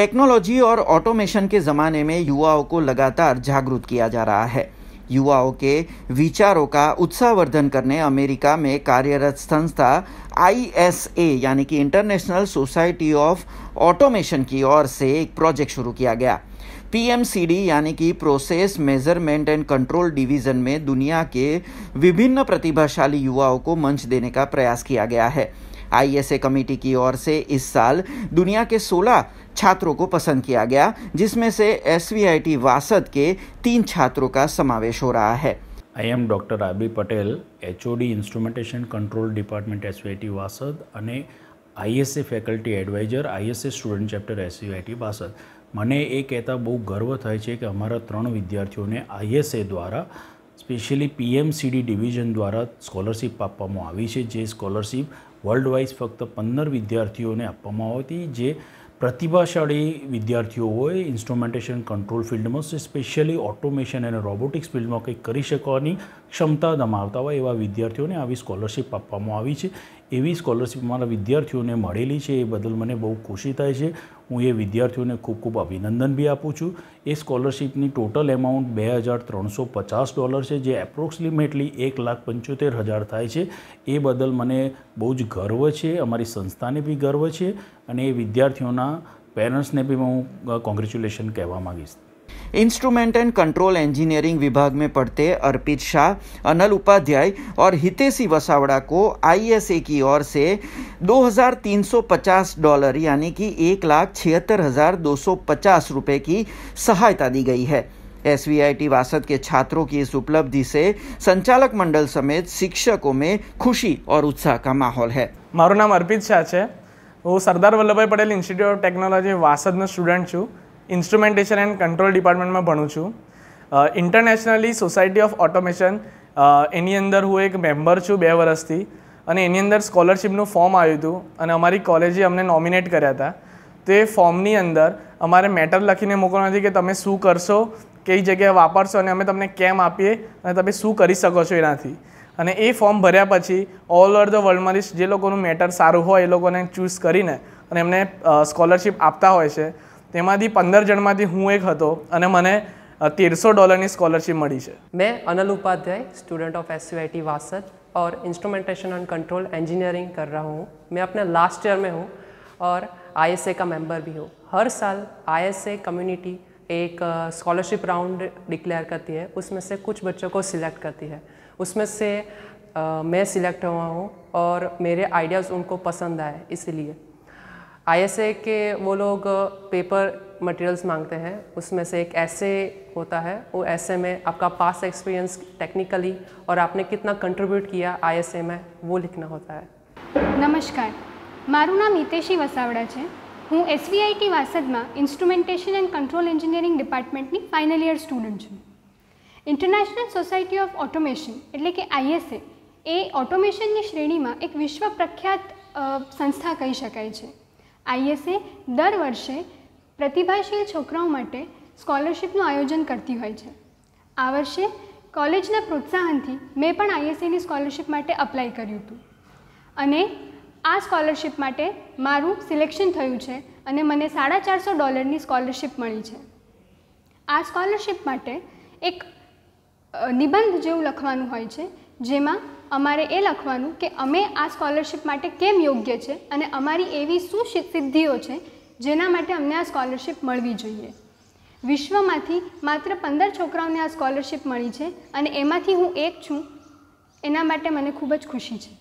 technology और automation के ज़माने में युवाओं को लगातार जागरूक किया जा रहा है युवाओं के विचारों का उत्साहवर्धन करने अमेरिका में कार्यरत संस्था आईएसए यानी कि इंटरनेशनल सोसाइटी ऑफ ऑटोमेशन की ओर से एक प्रोजेक्ट शुरू किया गया पीएमसीडी यानी कि process measurement and control division में दुनिया के विभिन्न प्रतिभाशाली युवाओं को मंच देने का प्रयास किया गया है ए कमेटी की ओर से इस साल दुनिया के सोलह छात्रों को पसंद किया गया जिसमें से एस वासद के तीन छात्रों का समावेश हो रहा है I am doctor Abhi Patel HOD instrumentation control department SVIT Vasad અને ISA faculty advisor ISA student chapter SVIT Vasad મને એ કહેતા બહુ ગર્વ થાય છે કે અમારા ત્રણ વિદ્યાર્થીઓને આઈએસએ દ્વારા સ્પેશિયલી પીએમસીડી ડિવિઝન દ્વારા સ્કોલરશિપ આપવામાં આવી છે જે સ્કોલરશિપ વર્લ્ડ વાઇઝ ફક્ત પંદર વિદ્યાર્થીઓને આપવામાં આવતી જે પ્રતિભાશાળી વિદ્યાર્થીઓ હોય ઇન્સ્ટ્રુમેન્ટેશન કંટ્રોલ ફિલ્ડમાં સ્પેશિયલી ઓટોમેશન અને રોબોટિક્સ ફિલ્ડમાં કંઈક કરી શકવાની ક્ષમતા દમાવતા હોય એવા વિદ્યાર્થીઓને આવી સ્કોલરશિપ આપવામાં આવી છે એવી સ્કોલરશિપ મારા વિદ્યાર્થીઓને મળેલી છે એ બદલ મને બહુ ખુશી થાય છે હું એ વિદ્યાર્થીઓને ખૂબ ખૂબ અભિનંદન બી આપું છું એ સ્કોલરશિપની ટોટલ એમાઉન્ટ બે હજાર ત્રણસો પચાસ ડોલર છે જે એપ્રોક્સિમેટલી એક લાખ પંચોતેર હજાર થાય છે એ બદલ મને બહુ જ ગર્વ છે અમારી સંસ્થાને બી ગર્વ છે અને એ વિદ્યાર્થીઓના પેરેન્ટ્સને બી હું કોંગ્રેચ્યુલેશન કહેવા માગીશ इंस्ट्रूमेंट एंड कंट्रोल इंजीनियरिंग विभाग में पढ़ते अर्पित शाह अनल उपाध्याय और हितेशी वसावड़ा को आईएसए की ओर से 2350 डॉलर यानी कि एक लाख छिहत्तर हजार दो सौ पचास रुपये की सहायता दी गई है एस वी वासद के छात्रों की इस उपलब्धि से संचालक मंडल समेत शिक्षकों में खुशी और उत्साह का माहौल है મારું નામ અર્પિત શાહ છે હું Sardar Vallabhbhai Patel institute of technology વાસદનો स्टूडेंट छूँ ઇન્સ્ટ્રુમેન્ટેશન એન્ડ કંટ્રોલ ડિપાર્ટમેન્ટમાં ભણું છું ઇન્ટરનેશનલી સોસાયટી ઓફ ઓટોમેશન એની અંદર હું એક મેમ્બર છું બે વર્ષથી અને એની અંદર સ્કોલરશિપનું ફોર્મ આવ્યું હતું અને અમારી કોલેજે અમને નોમિનેટ કર્યા હતા તો એ ફોર્મની અંદર અમારે મેટર લખીને મોકલવાનું નથી કે તમે શું કરશો કઈ જગ્યાએ વાપરશો અને અમે તમને કેમ આપીએ અને તમે શું કરી શકો છો એનાથી અને એ ફોર્મ ભર્યા પછી ઓલ ઓવર ધ વર્લ્ડમાંથી જે લોકોનું મેટર સારું હોય એ લોકોને ચૂઝ કરીને અને એમને સ્કોલરશિપ આપતા હોય છે તેમાંથી પંદર જણમાંથી હું એક હતો અને મને डॉलर ડોલરની स्कॉलरशिप मिली है मैं Anil Upadhyay student of S I T Vasad और इंस्ट्रूमेंटेशन एंड कंट्रोल इंजीनियरिंग कर रहा हूँ मैं अपने लास्ट ईयर में हूँ और आई एस ए का मेम्बर भी हूँ हर साल आई एस ए कम्युनिटी एक स्कॉलरशिप राउंड डिक्लेयर करती है उसमें से कुछ बच्चों को सिलेक्ट करती है उसमें से आ, मैं सिलेक्ट हुआ हूँ और मेरे आइडियाज़ उनको पसंद आए इसलिए आई एस ए के वो लोग पेपर मटेरियल्स मांगते हैं उसमें से एक ऐसे होता है वो ऐसे में आपका पास एक्सपीरियंस टेक्निकली और आपने कितना कंट्रीब्यूट किया आईएसए में वो लिखना होता है नमस्कार मारू नाम हितेशी वसावड़ा है हूँ S V I T Vasad में instrumentation and control engineering department की फाइनल इयर स्टूडेंट छू इंटरनेशनल सोसायटी ऑफ ऑटोमेशन एट्ले कि आईएसए ए ऑटोमेशन श्रेणी में एक विश्व प्रख्यात संस्था कही शकाय આઈએસએ દર વર્ષે પ્રતિભાશીલ છોકરાઓ માટે સ્કોલરશિપનું આયોજન કરતી હોય છે આ વર્ષે કોલેજના પ્રોત્સાહનથી મેં પણ આઈએસએની સ્કોલરશિપ માટે અપ્લાય કર્યું હતું અને આ સ્કોલરશિપ માટે મારું સિલેક્શન થયું છે અને મને સાડા ચારસો ડોલરની સ્કોલરશિપ મળી છે આ સ્કોલરશિપ માટે એક નિબંધ જેવું લખવાનું હોય છે જેમાં અમારે એ લખવાનું કે અમે આ સ્કોલરશિપ માટે કેમ યોગ્ય છે અને અમારી એવી શું સિદ્ધિઓ છે જેના માટે અમને આ સ્કોલરશિપ મળવી જોઈએ વિશ્વમાંથી માત્ર પંદર છોકરાઓને આ સ્કોલરશિપ મળી છે અને એમાંથી હું એક છું એના માટે મને ખૂબ જ ખુશી છે